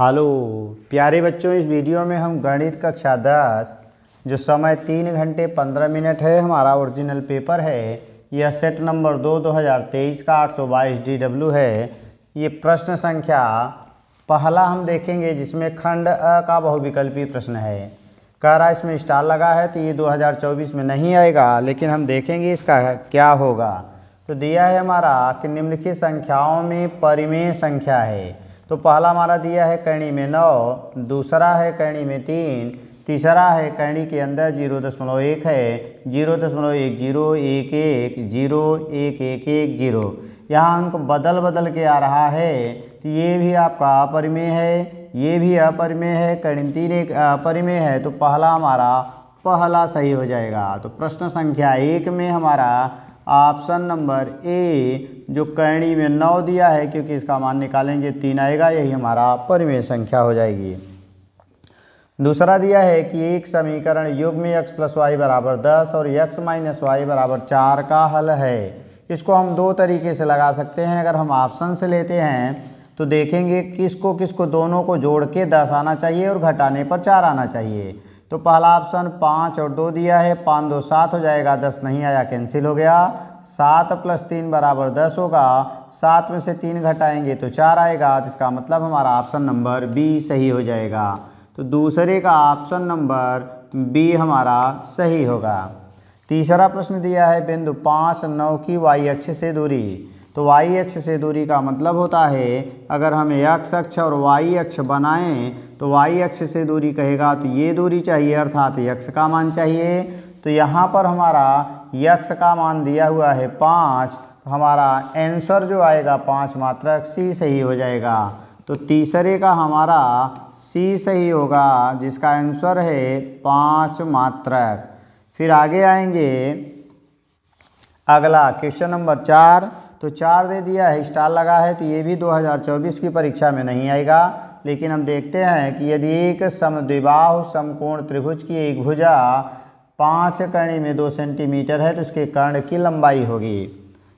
hello प्यारे बच्चों इस वीडियो में हम गणित कक्षा दस जो समय तीन घंटे पंद्रह मिनट है हमारा ओरिजिनल पेपर है यह सेट नंबर दो दो हज़ार तेईस का आठ सौ बाईस डी डब्ल्यू है ये प्रश्न संख्या पहला हम देखेंगे जिसमें खंड अ का बहुविकल्पी प्रश्न है कह रहा इसमें स्टार लगा है तो ये दो हज़ार चौबीस में नहीं आएगा लेकिन हम देखेंगे इसका क्या होगा तो दिया है हमारा कि निम्नलिखित संख्याओं में परिमेय संख्या है तो पहला हमारा दिया है कर्णी में नौ दूसरा है कर्णी में तीन तीसरा है कर्णी के अंदर जीरो दशमलव एक है जीरो दशमलव एक जीरो एक एक जीरो एक एक एक जीरो यहाँ अंक बदल बदल के आ रहा है तो ये भी आपका अपरिमेय है ये भी अपरिमेय है कर्णी तीन एक अपरिमेय है तो पहला हमारा पहला सही हो जाएगा तो प्रश्न संख्या एक में हमारा ऑप्शन नंबर ए जो कैणी में नौ दिया है क्योंकि इसका मान निकालेंगे तीन आएगा यही हमारा परिमेय संख्या हो जाएगी दूसरा दिया है कि एक समीकरण युग में एक्स प्लस वाई बराबर दस और एक्स माइनस वाई बराबर चार का हल है इसको हम दो तरीके से लगा सकते हैं अगर हम ऑप्शन से लेते हैं तो देखेंगे किसको किसको दोनों को जोड़ के दस आना चाहिए और घटाने पर चार आना चाहिए तो पहला ऑप्शन पाँच और दो दिया है पाँच दो सात हो जाएगा दस नहीं आया कैंसिल हो गया सात प्लस तीन बराबर दस होगा सात में से तीन घटाएंगे तो चार आएगा तो इसका मतलब हमारा ऑप्शन नंबर बी सही हो जाएगा तो दूसरे का ऑप्शन नंबर बी हमारा सही होगा तीसरा प्रश्न दिया है बिंदु पाँच नौ की वाई अक्ष से दूरी तो वाई अक्ष से दूरी का मतलब होता है अगर हम यक्ष अक्ष और वाई अक्ष बनाएं तो वाई अक्ष से दूरी कहेगा तो ये दूरी चाहिए अर्थात यक्ष का मान चाहिए तो यहाँ पर हमारा यक्ष का मान दिया हुआ है पाँच तो हमारा आंसर जो आएगा पाँच मात्रक सी सही हो जाएगा तो तीसरे का हमारा सी सही होगा जिसका आंसर है पाँच मात्रक फिर आगे आएंगे अगला क्वेश्चन नंबर चार तो चार दे दिया है स्टार लगा है तो ये भी 2024 की परीक्षा में नहीं आएगा लेकिन हम देखते हैं कि यदि एक समद्विबाहु समकोण त्रिभुज की एक भुजा पाँच कर्णी में दो सेंटीमीटर है तो उसके कर्ण की लंबाई होगी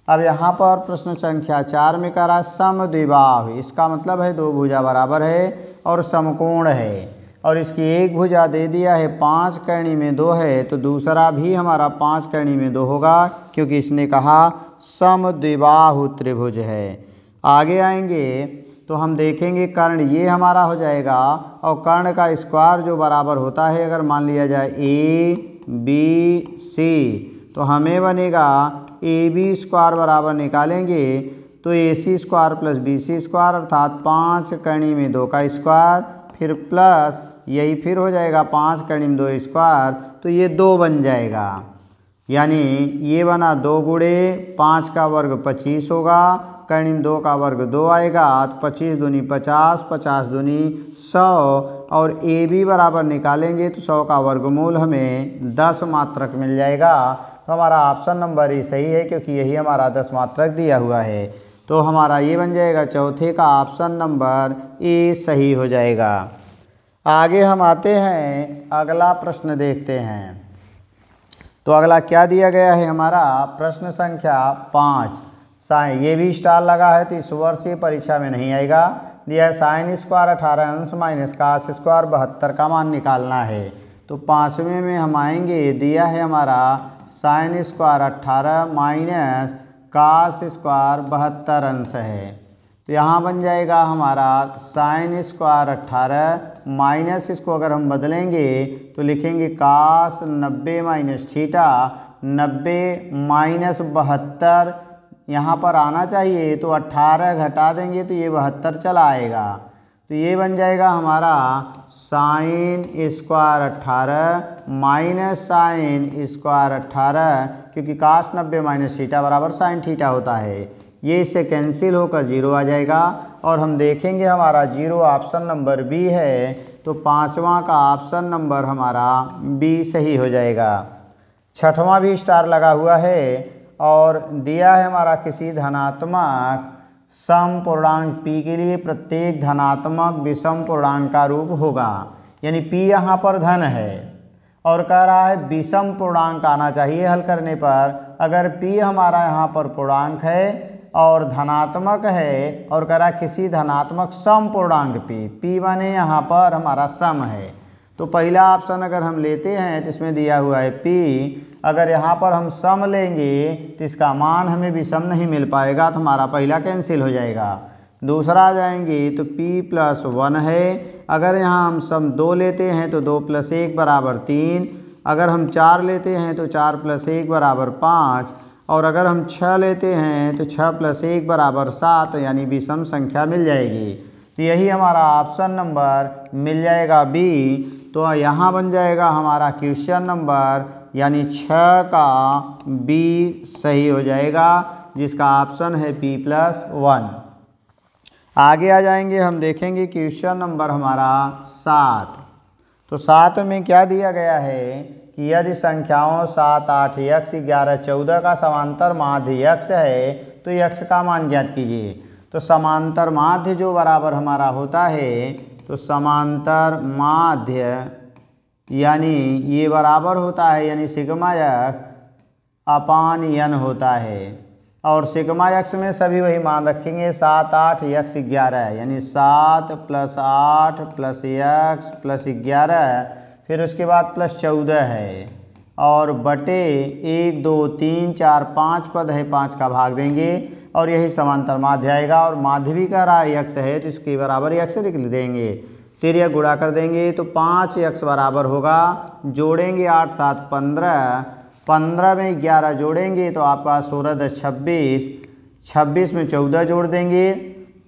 अब यहाँ पर प्रश्न संख्या चार में कह रहा है समद्विबाहु इसका मतलब है दो भुजा बराबर है और समकोण है और इसकी एक भुजा दे दिया है पाँच कर्णी में दो है तो दूसरा भी हमारा पाँच कर्णी में दो होगा क्योंकि इसने कहा समद्विबाहु त्रिभुज है आगे आएंगे तो हम देखेंगे कर्ण ये हमारा हो जाएगा और कर्ण का स्क्वायर जो बराबर होता है अगर मान लिया जाए ए बी सी तो हमें बनेगा ए बी स्क्वायर बराबर निकालेंगे तो A C square plus B C square अर्थात पाँच कर्णी में दो का स्क्वायर फिर प्लस यही फिर हो जाएगा पाँच कर्णी में दो स्क्वायर तो ये दो बन जाएगा यानी ये बना दो गुड़े पाँच का वर्ग पच्चीस होगा कर्णिम दो का वर्ग दो आएगा तो पच्चीस दूनी पचास पचास दूनी सौ और ए बी बराबर निकालेंगे तो सौ का वर्गमूल हमें दस मात्रक मिल जाएगा तो हमारा ऑप्शन नंबर ही सही है क्योंकि यही हमारा दस मात्रक दिया हुआ है तो हमारा ये बन जाएगा चौथे का ऑप्शन नंबर ए सही हो जाएगा आगे हम आते हैं अगला प्रश्न देखते हैं तो अगला क्या दिया गया है हमारा प्रश्न संख्या पाँच साइन ये भी स्टार लगा है तो इस वर्ष ये परीक्षा में नहीं आएगा दिया है साइन स्क्वायर अठारह अंश माइनस काश स्क्वायर बहत्तर का मान निकालना है तो पाँचवें में हम आएंगे दिया है हमारा साइन स्क्वायर अट्ठारह माइनस काश स्क्वायर बहत्तर अंश है तो यहाँ बन जाएगा हमारा साइन स्क्वायर अट्ठारह माइनस इसको अगर हम बदलेंगे तो लिखेंगे काश नब्बे माइनस ठीठा नब्बे माइनस बहत्तर यहाँ पर आना चाहिए तो 18 घटा देंगे तो ये बहत्तर चला आएगा तो ये बन जाएगा हमारा साइन स्क्वायर अट्ठारह माइनस साइन स्क्वायर अट्ठारह क्योंकि कास्ट नब्बे माइनस थीटा बराबर साइन थीटा होता है ये इससे कैंसिल होकर जीरो आ जाएगा और हम देखेंगे हमारा जीरो ऑप्शन नंबर बी है तो पांचवा का ऑप्शन नंबर हमारा बी सही हो जाएगा छठवां भी स्टार लगा हुआ है और दिया है हमारा किसी धनात्मक सम पूर्णांक पी के लिए प्रत्येक धनात्मक विषम पूर्णांक का रूप होगा यानी पी यहाँ पर धन है और कह रहा है विषम पूर्णांक आना चाहिए हल करने पर अगर पी हमारा यहाँ पर पूर्णांक है और धनात्मक है और कह रहा है किसी धनात्मक सम पूर्णांक पी पी माने यहाँ पर हमारा सम है तो पहला ऑप्शन अगर हम लेते हैं तो इसमें दिया हुआ है पी अगर यहाँ पर हम सम लेंगे तो इसका मान हमें भी सम नहीं मिल पाएगा तो हमारा पहला कैंसिल हो जाएगा दूसरा आ जाएंगे तो P प्लस वन है अगर यहाँ हम सम दो लेते हैं तो दो प्लस एक बराबर तीन अगर हम चार लेते हैं तो चार प्लस एक बराबर पाँच और अगर हम छः लेते हैं तो छः प्लस एक बराबर सात यानी विषम संख्या मिल जाएगी तो यही हमारा ऑप्शन नंबर मिल जाएगा बी तो यहाँ बन जाएगा हमारा क्वेश्चन नंबर यानी छ का बी सही हो जाएगा जिसका ऑप्शन है पी प्लस वन आगे आ जाएंगे हम देखेंगे क्वेश्चन नंबर हमारा सात तो सात में क्या दिया गया है कि यदि संख्याओं सात आठ यक्ष ग्यारह चौदह का समांतर माध्य यक्ष है तो यक्ष का मान ज्ञात कीजिए तो समांतर माध्य जो बराबर हमारा होता है तो समांतर माध्य यानी ये बराबर होता है यानी सिग्मा यक्ष अपान यन होता है और सिग्मा यक्ष में सभी वही मान रखेंगे सात आठ यक्ष ग्यारह यानी सात प्लस आठ प्लस यक्ष प्लस ग्यारह फिर उसके बाद प्लस चौदह है और बटे एक दो तीन चार पाँच पद है पाँच का भाग देंगे और यही समांतर माध्य आएगा और माध्यवी का राय यक्ष है तो इसके बराबर यक्ष लिख देंगे तिर गुड़ा कर देंगे तो पाँच यक्ष बराबर होगा जोड़ेंगे आठ सात पंद्रह पंद्रह में ग्यारह जोड़ेंगे तो आपका सोलह दस छब्बीस छब्बीस में चौदह जोड़ देंगे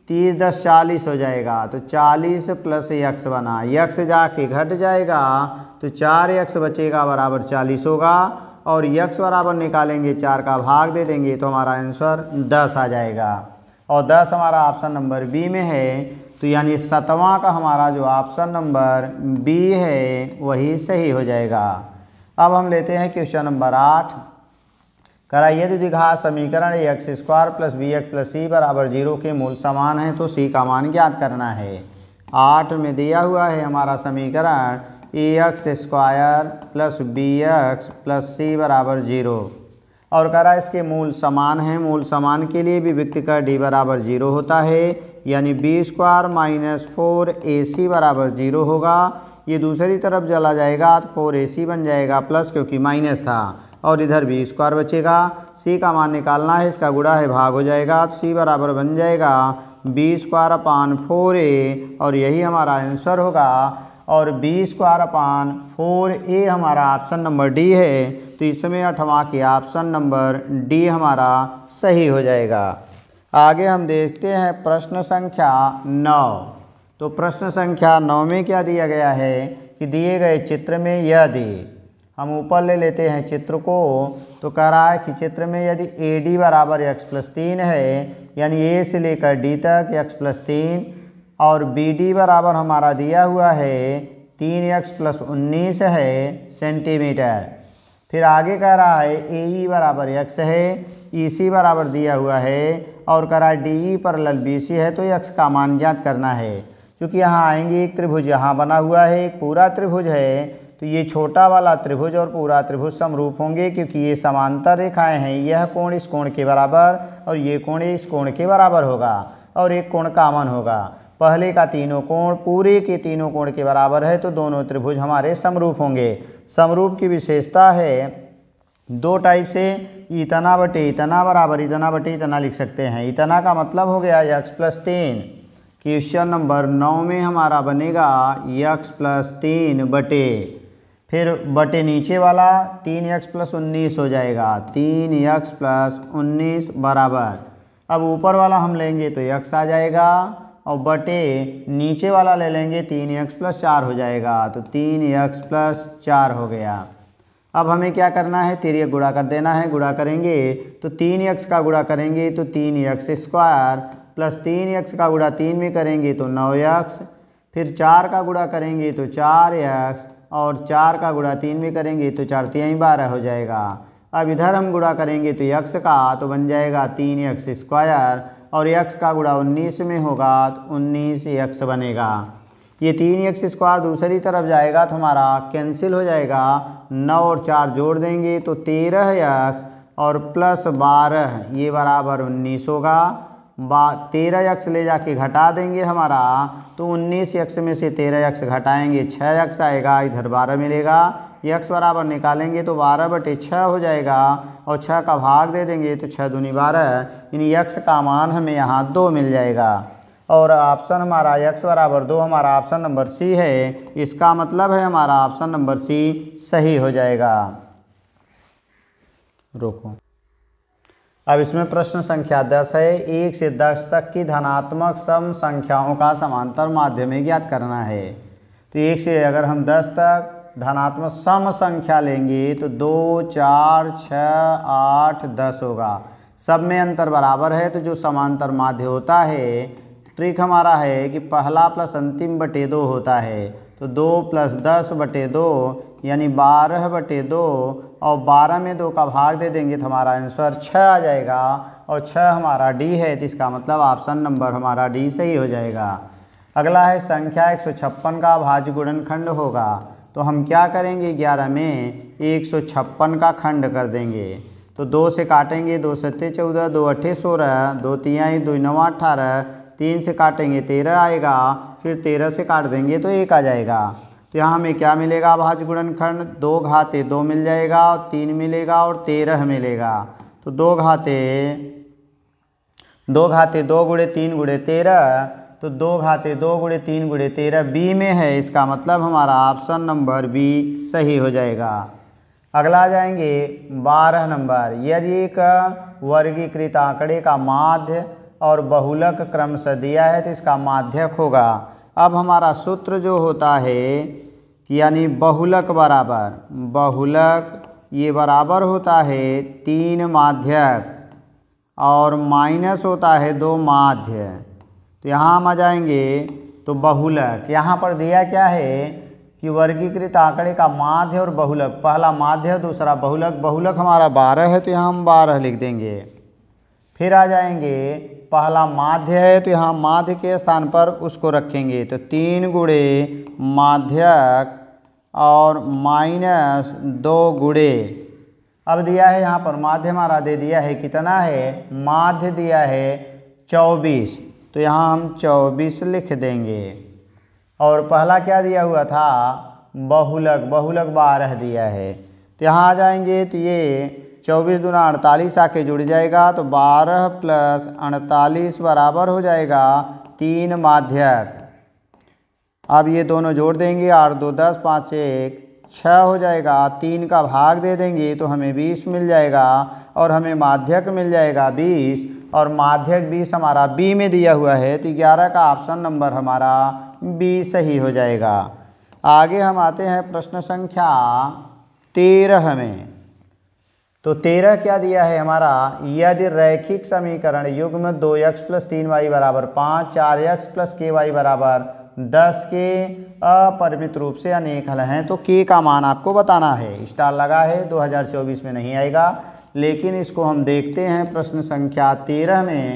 तीस दस चालीस हो जाएगा तो चालीस प्लस यक्ष बना यक्ष जाके घट जाएगा तो चार यक्ष बचेगा बराबर चालीस होगा और यक्स बराबर निकालेंगे चार का भाग दे देंगे तो हमारा आंसर दस आ जाएगा और दस हमारा ऑप्शन नंबर बी में है तो यानी सतवां का हमारा जो ऑप्शन नंबर बी है वही सही हो जाएगा अब हम लेते हैं क्वेश्चन नंबर आठ करा यदि तो दिखा समीकरण x square plus b x plus c बराबर जीरो के मूल समान है तो सी का मान ज्ञात करना है आठ में दिया हुआ है हमारा समीकरण a x square plus b x plus c बराबर जीरो और कह रहा है इसके मूल समान हैं मूल समान के लिए भी व्यक्ति का डी बराबर जीरो होता है यानी b square minus four a c बराबर जीरो होगा ये दूसरी तरफ जला जाएगा तो फोर ए सी बन जाएगा प्लस क्योंकि माइनस था और इधर बी स्क्वायर बचेगा सी का मान निकालना है इसका गुड़ा है भाग हो जाएगा तो सी बराबर बन जाएगा b square upon four a और यही हमारा आंसर होगा और b square upon four a हमारा ऑप्शन नंबर डी है तो इसमें अठवा के ऑप्शन नंबर डी हमारा सही हो जाएगा आगे हम देखते हैं प्रश्न संख्या नौ तो प्रश्न संख्या नौ में क्या दिया गया है कि दिए गए चित्र में यदि हम ऊपर ले लेते हैं चित्र को तो कह रहा है कि चित्र में यदि ए डी बराबर एक्स प्लस तीन है यानी ए से लेकर डी तक एक्स प्लस तीन और बी डी बराबर हमारा दिया हुआ है तीन एक्स प्लस उन्नीस है सेंटीमीटर फिर आगे कह रहा है ए ई e बराबर एक्स है ई e सी बराबर दिया हुआ है और कह रहा है डी ई e पर लल बी सी है तो एक्स का मान ज्ञात करना है क्योंकि यहाँ आएंगे एक त्रिभुज यहाँ बना हुआ है एक पूरा त्रिभुज है तो ये छोटा वाला त्रिभुज और पूरा त्रिभुज समरूप होंगे क्योंकि ये समांतर रेखाएं हैं यह कोण इस कोण के बराबर और ये कोण इस कोण के बराबर होगा और एक कोण कामन होगा पहले का तीनों कोण पूरे के तीनों कोण के बराबर है तो दोनों त्रिभुज हमारे समरूप होंगे समरूप की विशेषता है दो टाइप से इतना बटे इतना बराबर इतना बटे इतना लिख सकते हैं इतना का मतलब हो गया यक्स प्लस तीन क्वेश्चन नंबर नौ में हमारा बनेगा यक्स प्लस तीन बटे फिर बटे नीचे वाला तीन यक्स प्लस उन्नीस हो जाएगा तीन यक्स प्लस उन्नीस बराबर अब ऊपर वाला हम लेंगे तो यक्स आ जाएगा और बटे नीचे वाला ले लेंगे तीन एक्स प्लस चार हो जाएगा तो तीन एक्स प्लस चार हो गया अब हमें क्या करना है तिरय गुड़ा कर देना है गुड़ा करेंगे तो तीन एक्स का गुड़ा करेंगे तो तीन एक्स स्क्वायर प्लस तीन एक्स का गुड़ा तीन में करेंगे तो नौ एक्स फिर चार का गुड़ा करेंगे तो चार एक्स और चार का गुड़ा तीन में करेंगे तो चार तिहाई बारह हो जाएगा अब इधर हम गुड़ा करेंगे तो यक्स का तो बन जाएगा तीन एक्स स्क्वायर और एक का गुड़ा उन्नीस में होगा तो उन्नीस एक बनेगा ये तीन यक्स स्क्वायर दूसरी तरफ जाएगा तो हमारा कैंसिल हो जाएगा नौ और चार जोड़ देंगे तो तेरह एक और प्लस बारह ये बराबर उन्नीस होगा बा तेरह यक्स ले जाके घटा देंगे हमारा तो उन्नीस यक्स में से तेरह यक्स घटाएंगे छः यक्स आएगा इधर बारह मिलेगा यक्स बराबर निकालेंगे तो बारह बटे छः हो जाएगा और छः का भाग दे देंगे तो छः दूनी बारह यानी यक्स का मान हमें यहाँ दो मिल जाएगा और ऑप्शन हमारा यक्स बराबर दो हमारा ऑप्शन नंबर सी है इसका मतलब है हमारा ऑप्शन नंबर सी सही हो जाएगा रोको अब इसमें प्रश्न संख्या दस है एक से दस तक की धनात्मक सम संख्याओं का समांतर माध्यम ज्ञात करना है तो एक से अगर हम दस तक धनात्मक सम संख्या लेंगे तो दो चार छ आठ दस होगा सब में अंतर बराबर है तो जो समांतर माध्य होता है ट्रिक हमारा है कि पहला प्लस अंतिम बटे दो होता है तो दो प्लस दस बटे दो यानी बारह बटे दो और बारह में दो का भाग दे देंगे तो हमारा आंसर छः आ जाएगा और छः हमारा डी है तो इसका मतलब ऑप्शन नंबर हमारा डी सही हो जाएगा अगला है संख्या एक सौ छप्पन का भाज्य गुणनखंड होगा तो हम क्या करेंगे ग्यारह में एक सौ छप्पन का खंड कर देंगे तो दो से काटेंगे दो सत्ते चौदह दो अट्ठे सोलह दो तिहाई दो नवा अठारह तीन से काटेंगे तेरह आएगा फिर तेरह से काट देंगे तो एक आ जाएगा तो यहाँ हमें क्या मिलेगा भाज गुणनखंड दो घाते दो मिल जाएगा और तीन मिलेगा और तेरह मिलेगा तो दो घाते दो घाते दो गुड़े तीन गुड़े तेरह तो दो घाते दो गुड़े तीन गुड़े तेरह बी में है इसका मतलब हमारा ऑप्शन नंबर बी सही हो जाएगा अगला जाएंगे बारह नंबर यदि एक वर्गीकृत आंकड़े का माध्य और बहुलक क्रम से दिया है तो इसका माध्यक होगा अब हमारा सूत्र जो होता है कि यानी बहुलक बराबर बहुलक ये बराबर होता है तीन माध्यक और माइनस होता है दो माध्य तो यहाँ हम आ जाएंगे तो बहुलक यहाँ पर दिया क्या है कि वर्गीकृत आंकड़े का माध्य और बहुलक पहला माध्य दूसरा बहुलक बहुलक हमारा बारह है तो यहाँ हम बारह लिख देंगे फिर आ जाएंगे पहला माध्य है तो यहाँ माध्य के स्थान पर उसको रखेंगे तो तीन गुड़े माध्यक और माइनस दो गुड़े अब दिया है यहाँ पर माध्य हमारा दे दिया है कितना है माध्य दिया है चौबीस तो यहाँ हम चौबीस लिख देंगे और पहला क्या दिया हुआ था बहुलक बहुलक बारह दिया है तो यहाँ आ जाएंगे तो ये चौबीस दुना अड़तालीस आके जुड़ जाएगा तो बारह प्लस अड़तालीस बराबर हो जाएगा तीन माध्यक अब ये दोनों जोड़ देंगे आठ दो दस पाँच एक छः हो जाएगा तीन का भाग दे देंगे तो हमें बीस मिल जाएगा और हमें माध्यक मिल जाएगा बीस और माध्यक बीस हमारा बी में दिया हुआ है तो ग्यारह का ऑप्शन नंबर हमारा बी सही हो जाएगा आगे हम आते हैं प्रश्न संख्या तेरह में तो तेरह क्या दिया है हमारा यदि रैखिक समीकरण युग्म दो एक्स प्लस तीन वाई बराबर पाँच चार एक्स प्लस के वाई बराबर दस के अपरिमित रूप से अनेक हल हैं तो के का मान आपको बताना है स्टार लगा है 2024 में नहीं आएगा लेकिन इसको हम देखते हैं प्रश्न संख्या तेरह में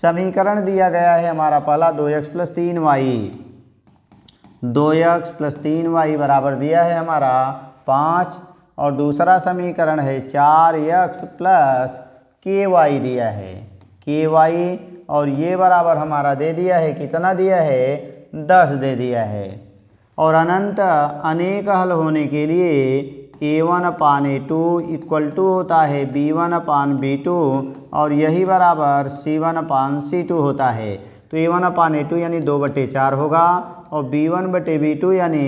समीकरण दिया गया है हमारा पहला दो एक्स प्लस तीन वाई दो एक्स प्लस तीन वाई बराबर दिया है हमारा पाँच और दूसरा समीकरण है चार एक्स प्लस के वाई दिया है के वाई और ये बराबर हमारा दे दिया है कितना दिया है दस दे दिया है और अनंत अनेक हल होने के लिए a one upon a two equal to होता है b one upon b two और यही बराबर सी वन अपान सी टू होता है तो ए वन अपान ए टू यानी दो बटे चार होगा और बी वन बटे बी टू यानी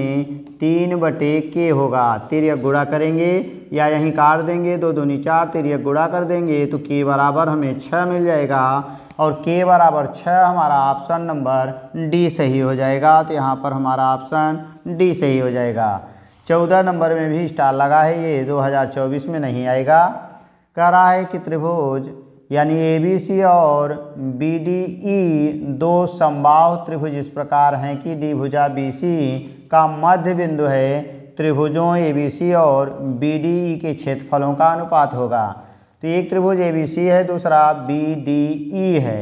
तीन बटे के होगा तिरय गुड़ा करेंगे या यहीं काट देंगे दो दूनी चार तिरय गुड़ा कर देंगे तो के बराबर हमें छः मिल जाएगा और के बराबर छः हमारा ऑप्शन नंबर डी सही हो जाएगा तो यहाँ पर हमारा ऑप्शन डी सही हो जाएगा चौदह नंबर में भी स्टार लगा है ये 2024 में नहीं आएगा कह रहा है कि त्रिभुज यानी ए बी सी और बी डी ई दो संभाव त्रिभुज इस प्रकार हैं कि डी भुजा बी सी का मध्य बिंदु है त्रिभुजों ए बी सी और बी डी ई के क्षेत्रफलों का अनुपात होगा तो एक त्रिभुज ए बी सी है दूसरा बी डी ई है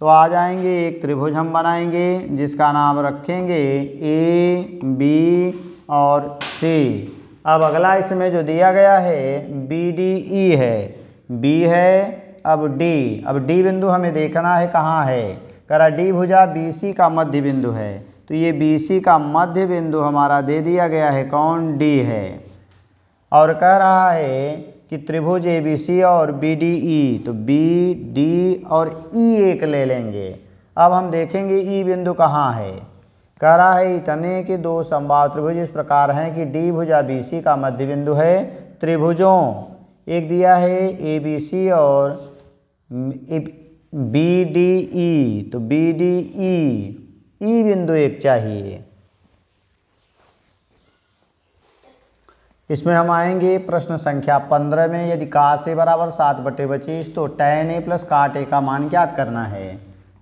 तो आ जाएंगे एक त्रिभुज हम बनाएंगे जिसका नाम रखेंगे ए बी और सी अब अगला इसमें जो दिया गया है बी डी ई है बी है अब डी अब डी बिंदु हमें देखना है कहाँ है करा डी भुजा बी सी का मध्य बिंदु है तो ये बी सी का मध्य बिंदु हमारा दे दिया गया है कौन डी है और कह रहा है कि त्रिभुज ए बी सी और बी डी ई तो बी डी और ई e एक ले लेंगे अब हम देखेंगे ई e बिंदु कहाँ है कह रहा है इतने के दो संभाव त्रिभुज इस प्रकार हैं कि डी भुजा बी सी का मध्य बिंदु है त्रिभुजों एक दिया है ए बी सी और बी डी ई तो बी डी ई ई बिंदु एक चाहिए इसमें हम आएंगे प्रश्न संख्या पंद्रह में यदि का से बराबर सात बटे पच्चीस तो टैन ए प्लस काट ए का मान ज्ञात करना है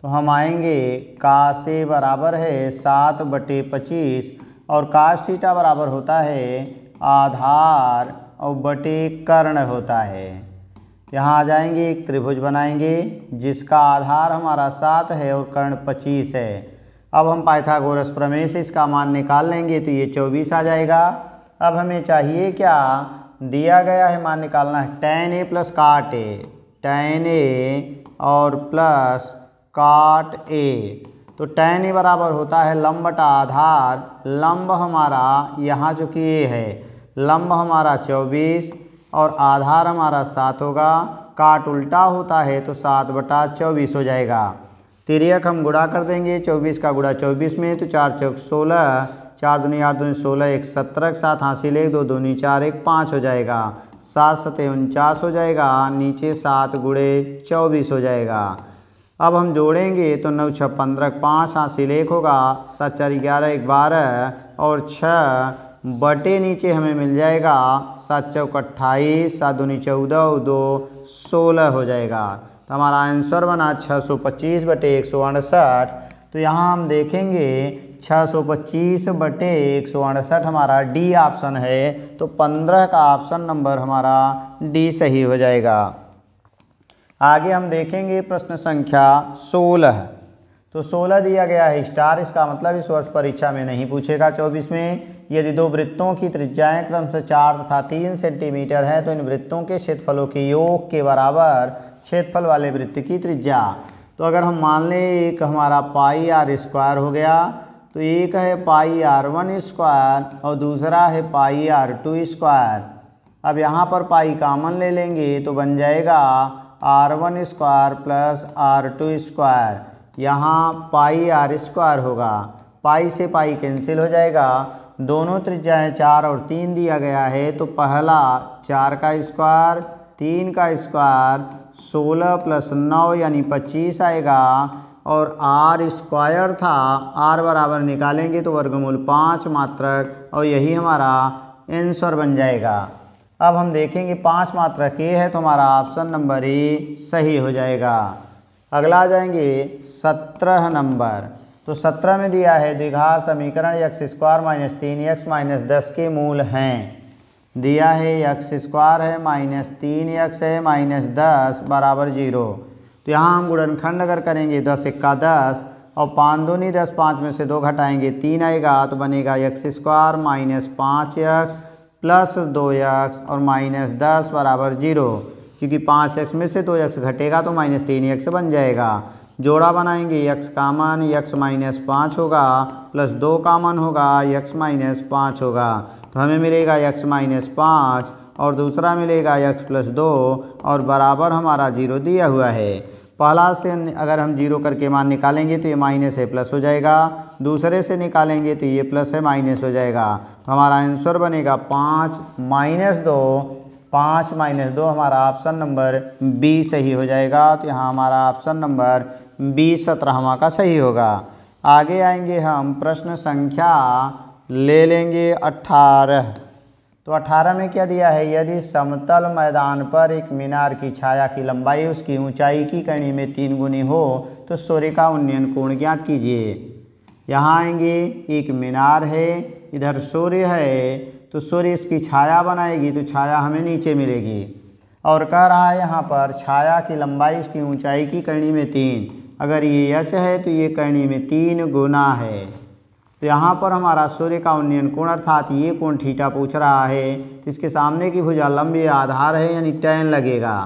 तो हम आएंगे का से बराबर है सात बटे पच्चीस और काश थीटा बराबर होता है आधार और बटे कर्ण होता है यहाँ आ जाएंगे एक त्रिभुज बनाएंगे जिसका आधार हमारा सात है और कर्ण पच्चीस है अब हम पाइथागोरस प्रमेय से इसका मान निकाल लेंगे तो ये चौबीस आ जाएगा अब हमें चाहिए क्या दिया गया है मान निकालना है टेन ए प्लस काट ए टेन ए और प्लस काट ए तो टैन ए बराबर होता है लंब बटा आधार लंब हमारा यहाँ जो कि ए है लंब हमारा चौबीस और आधार हमारा सात होगा काट उल्टा होता है तो सात बटा चौबीस हो जाएगा तिरक हम गुड़ा कर देंगे चौबीस का गुड़ा चौबीस में तो चार चौक सोलह चार दूनी आठ दूनी सोलह एक सत्रह के साथ हासिल एक दो दूनी चार एक पाँच हो जाएगा सात सतह उनचास हो जाएगा नीचे सात गुड़े चौबीस हो जाएगा अब हम जोड़ेंगे तो नौ छः पंद्रह पाँच हासिल एक होगा सात चार ग्यारह एक बारह और छः बटे नीचे हमें मिल जाएगा सात चौक अट्ठाईस सात दूनी चौदह और दो सोलह हो जाएगा तो हमारा आंसर बना छः सौ पच्चीस बटे एक सौ अड़सठ तो यहाँ हम देखेंगे छः सौ पच्चीस बटे एक सौ अड़सठ हमारा डी ऑप्शन है तो पंद्रह का ऑप्शन नंबर हमारा डी सही हो जाएगा आगे हम देखेंगे प्रश्न संख्या सोलह तो सोलह दिया गया है स्टार इसका मतलब इस वर्ष परीक्षा में नहीं पूछेगा चौबीस में यदि दो वृत्तों की त्रिज्याएं क्रम से चार तथा तीन सेंटीमीटर है तो इन वृत्तों के क्षेत्रफलों के योग के बराबर क्षेत्रफल वाले वृत्त की त्रिज्या तो अगर हम मान लें एक हमारा पाई आर स्क्वायर हो गया तो एक है पाई आर वन स्क्वायर और दूसरा है पाई आर टू स्क्वायर अब यहाँ पर पाई कामन ले लेंगे तो बन जाएगा r one square plus r two square यहाँ पाई आर स्क्वायर होगा पाई से पाई कैंसिल हो जाएगा दोनों त्रिज्याएं चार और तीन दिया गया है तो पहला चार का स्क्वायर तीन का स्क्वायर सोलह प्लस नौ यानी पच्चीस आएगा और आर स्क्वायर था आर बराबर निकालेंगे तो वर्गमूल पाँच मात्रक और यही हमारा आंसर बन जाएगा अब हम देखेंगे पांच मात्रा के है तो हमारा ऑप्शन नंबर ए सही हो जाएगा अगला आ जाएंगे सत्रह नंबर तो सत्रह में दिया है दीघा समीकरण यक्स स्क्वायर माइनस तीन यक्स माइनस दस के मूल हैं दिया है यक्स स्क्वायर है माइनस तीन यक्स है माइनस दस बराबर जीरो तो यहाँ हम गुणनखंड अगर करेंगे दस इक्का दस और पाँच दूनी दस पाँच में से दो घटाएंगे तीन आएगा तो बनेगा यक्स स्क्वायर माइनस पाँच यक्स प्लस दो एक्स और माइनस दस बराबर जीरो क्योंकि पाँच एक्स में से दो एक्स घटेगा तो माइनस तीन एक्स बन जाएगा जोड़ा बनाएंगे यक्स कामन यक्स माइनस पाँच होगा प्लस दो कामन होगा यक्स माइनस पाँच होगा तो हमें मिलेगा यक्स माइनस पाँच और दूसरा मिलेगा यक्स प्लस दो और बराबर हमारा जीरो दिया हुआ है पहला से अगर हम जीरो करके मान निकालेंगे तो ये माइनस है प्लस हो जाएगा दूसरे से निकालेंगे तो ये प्लस है माइनस हो जाएगा हमारा आंसर बनेगा पाँच माइनस दो पाँच माइनस दो हमारा ऑप्शन नंबर बी सही हो जाएगा तो यहाँ हमारा ऑप्शन नंबर बी सत्रहवा का सही होगा आगे आएंगे हम प्रश्न संख्या ले लेंगे अट्ठारह तो अट्ठारह में क्या दिया है यदि समतल मैदान पर एक मीनार की छाया की लंबाई उसकी ऊंचाई की कणी में तीन गुनी हो तो सूर्य का उन्नयन कोण ज्ञात कीजिए यहाँ आएंगे एक मीनार है इधर सूर्य है तो सूर्य इसकी छाया बनाएगी तो छाया हमें नीचे मिलेगी और कह रहा है यहाँ पर छाया की लंबाई उसकी ऊंचाई की कर्णी में तीन अगर ये यच है तो ये कर्णी में तीन गुना है तो यहाँ पर हमारा सूर्य का उन्नयन कोण अर्थात ये कोण ठीटा पूछ रहा है तो इसके सामने की भुजा लंबी आधार है यानी टैन लगेगा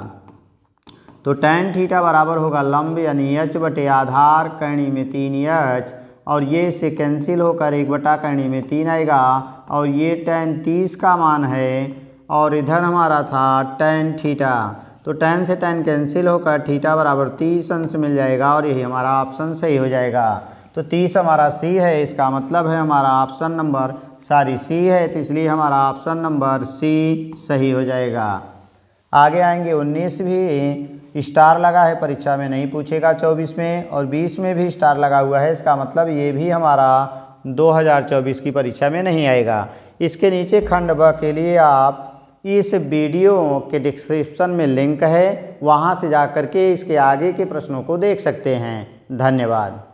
तो टैन ठीटा बराबर होगा लंब यानी यच बटे आधार कर्णी में तीन यच और ये इसे कैंसिल होकर एक बटा करने में तीन आएगा और ये टेन तीस का मान है और इधर हमारा था टेन थीटा तो टेन से टेन कैंसिल होकर थीटा बराबर तीस अंश मिल जाएगा और यही हमारा ऑप्शन सही हो जाएगा तो तीस हमारा सी है इसका मतलब है हमारा ऑप्शन नंबर सारी सी है तो इसलिए हमारा ऑप्शन नंबर सी सही हो जाएगा आगे आएंगे उन्नीस भी स्टार लगा है परीक्षा में नहीं पूछेगा चौबीस में और बीस में भी स्टार लगा हुआ है इसका मतलब ये भी हमारा 2024 की परीक्षा में नहीं आएगा इसके नीचे खंड ब के लिए आप इस वीडियो के डिस्क्रिप्शन में लिंक है वहाँ से जा कर के इसके आगे के प्रश्नों को देख सकते हैं धन्यवाद